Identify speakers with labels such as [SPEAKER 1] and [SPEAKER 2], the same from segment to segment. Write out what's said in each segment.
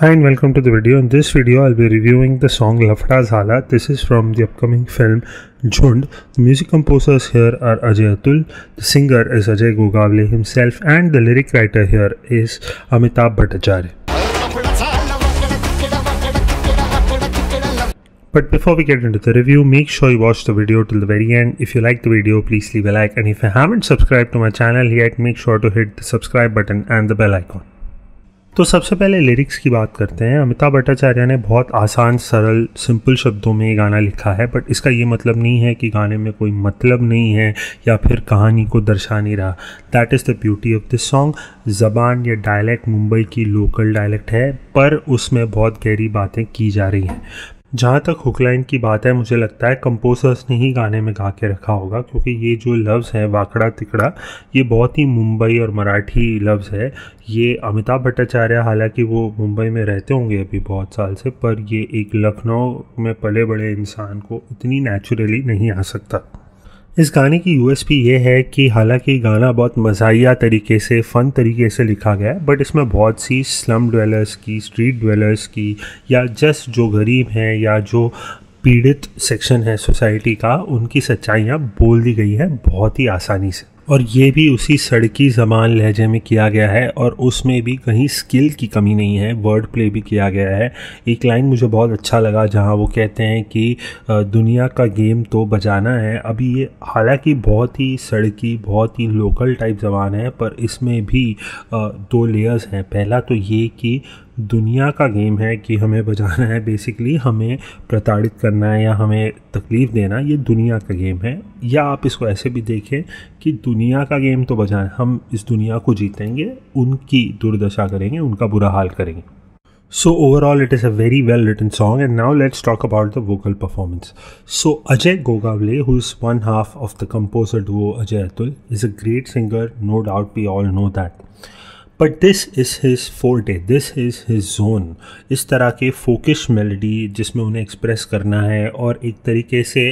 [SPEAKER 1] Hi and welcome to the video. In this video, I'll be reviewing the song Lafraz This is from the upcoming film Jhund. The music composers here are Ajay Atul, the singer is Ajay Gogavle himself, and the lyric writer here is Amitabh Bhattacharya. But before we get into the review, make sure you watch the video till the very end. If you like the video, please leave a like. And if you haven't subscribed to my channel yet, make sure to hit the subscribe button and the bell icon. तो सबसे पहले lyrics की बात करते हैं अमिताभ भट्टाचार्य ने बहुत आसान सरल सिंपल शब्दों में ये गाना लिखा है बट इसका ये मतलब नहीं है कि गाने में कोई मतलब नहीं है या फिर कहानी को दर्शा नहीं रहा that is the beauty of this song ज़बान या डायलैक्ट मुंबई की लोकल डायलैक्ट है पर उसमें बहुत गहरी बातें की जा रही हैं जहाँ तक हुकलाइन की बात है मुझे लगता है कंपोजर्स ने ही गाने में गा के रखा होगा क्योंकि ये जो लफ्ज़ है वाकड़ा तिकड़ा ये बहुत ही मुंबई और मराठी लफ्ज़ है ये अमिताभ भट्टाचार्य हालांकि वो मुंबई में रहते होंगे अभी बहुत साल से पर ये एक लखनऊ में पले बड़े इंसान को इतनी नेचुरली नहीं आ सकता इस गाने की यूएसपी ये है कि हालांकि गाना बहुत मजाया तरीके से फ़न तरीके से लिखा गया है बट इसमें बहुत सी स्लम ड्वेलर्स की स्ट्रीट ड्वेलर्स की या जस्ट जो गरीब हैं या जो पीड़ित सेक्शन है सोसाइटी का उनकी सच्चाइयाँ बोल दी गई हैं बहुत ही आसानी से और ये भी उसी सड़की जबान लहजे में किया गया है और उसमें भी कहीं स्किल की कमी नहीं है वर्ड प्ले भी किया गया है एक लाइन मुझे बहुत अच्छा लगा जहाँ वो कहते हैं कि दुनिया का गेम तो बजाना है अभी ये हालांकि बहुत ही सड़की बहुत ही लोकल टाइप जबान है पर इसमें भी दो लेयर्स हैं पहला तो ये कि दुनिया का गेम है कि हमें बजाना है बेसिकली हमें प्रताड़ित करना है या हमें तकलीफ़ देना ये दुनिया का गेम है या आप इसको ऐसे भी देखें कि दुनिया का गेम तो बजाएं हम इस दुनिया को जीतेंगे उनकी दुर्दशा करेंगे उनका बुरा हाल करेंगे so overall it is a very well written song and now let's talk about the vocal performance so Ajay Gogavale who is one half of the composer duo Ajay Atul is a great singer no doubt we all know that but this is his forte this is his zone इस तरह के folkish melody जिसमें उन्हें express करना है और एक तरीके से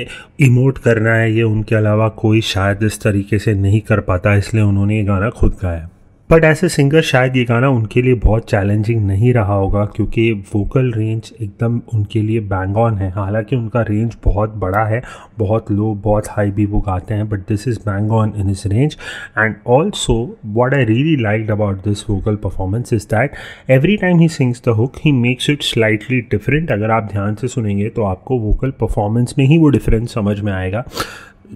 [SPEAKER 1] इमोट करना है ये उनके अलावा कोई शायद इस तरीके से नहीं कर पाता इसलिए उन्होंने ये गाना खुद गाया बट ऐसे सिंगर शायद ये गाना उनके लिए बहुत चैलेंजिंग नहीं रहा होगा क्योंकि वोकल रेंज एकदम उनके लिए बैंग ऑन है हालांकि उनका रेंज बहुत बड़ा है बहुत लो बहुत हाई भी वो गाते हैं but this is bang on in इस range and also what I really like about this vocal performance is that every time he sings the hook he makes it slightly different अगर आप ध्यान से सुनेंगे तो आपको वोकल परफॉर्मेंस में ही वो डिफरेंस समझ में आएगा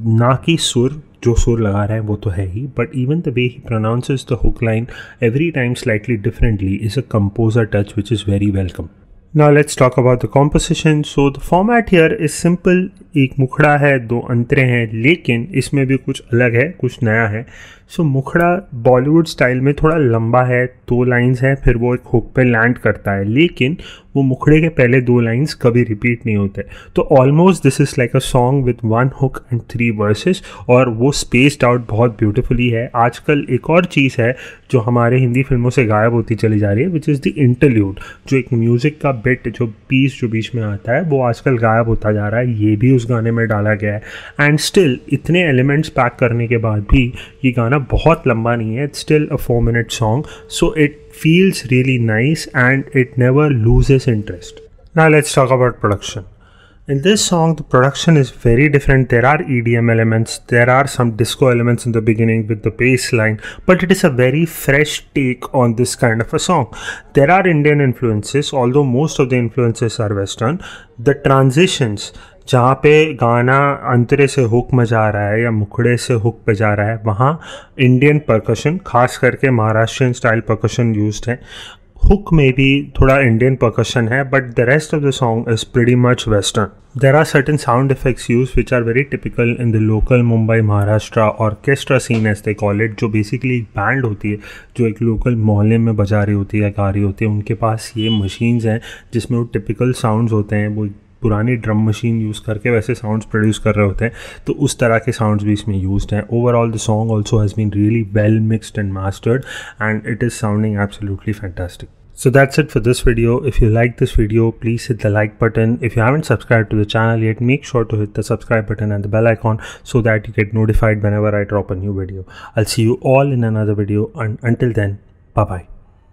[SPEAKER 1] ना कि सुर जो सुर लगा रहा है वो तो है ही but even the way he pronounce the hook line every time slightly differently is a composer touch which is very welcome ना let's talk about the composition so the format here is simple एक मुखड़ा है दो अंतरे हैं लेकिन इसमें भी कुछ अलग है कुछ नया है सो so, मुखड़ा बॉलीवुड स्टाइल में थोड़ा लंबा है दो लाइंस है फिर वो एक हुक पे लैंड करता है लेकिन वो मुखड़े के पहले दो लाइंस कभी रिपीट नहीं होते तो almost this is like a song with one hook and three verses और वो स्पेस्ड आउट बहुत ब्यूटीफुली है आजकल एक और चीज़ है जो हमारे हिंदी फिल्मों से गायब होती चली जा रही है विच इज़ द इंटरल्यूड जो एक म्यूज़िक का बिट जो पीस जो बीच में आता है वो आजकल गायब होता जा रहा है ये भी उस गाने में डाला गया है एंड स्टिल इतने एलिमेंट्स पैक करने के बाद भी ये गाना बहुत लंबा नहीं है it's still a four minute song so it feels really nice and it never loses interest ना let's talk about production In this song, the production is very different. There are EDM elements, there are some disco elements in the beginning with the bass line, but it is a very fresh take on this kind of a song. There are Indian influences, although most of the influences are Western. The transitions, जहाँ पे गाना अंतरे से hook में जा रहा है या मुखड़े से हुक पे जा रहा है वहाँ इंडियन परकशन खास करके महाराष्ट्रियन स्टाइल परकशन यूज है हुक में भी थोड़ा इंडियन प्रकर्शन है but the rest of the song is pretty much western there are certain sound effects use which are very typical in the local Mumbai Maharashtra orchestra scene as they call जो basically एक band होती है जो एक local मोहल्ले में बजा रही होती है या गा रही होती है उनके पास ये मशीन्स हैं जिसमें वो टिपिकल साउंड होते हैं वो पुरानी ड्रम मशीन यूज़ करके वैसे साउंड्स प्रोड्यूस कर रहे होते हैं तो उस तरह के साउंड्स भी इसमें यूज हैं overall the song also has been really well mixed and mastered and it is sounding absolutely fantastic So that's it for this video. If you like this video, please hit the like button. If you haven't subscribed to the channel yet, make sure to hit the subscribe button and the bell icon so that you get notified whenever I drop a new video. I'll see you all in another video and until then, bye bye.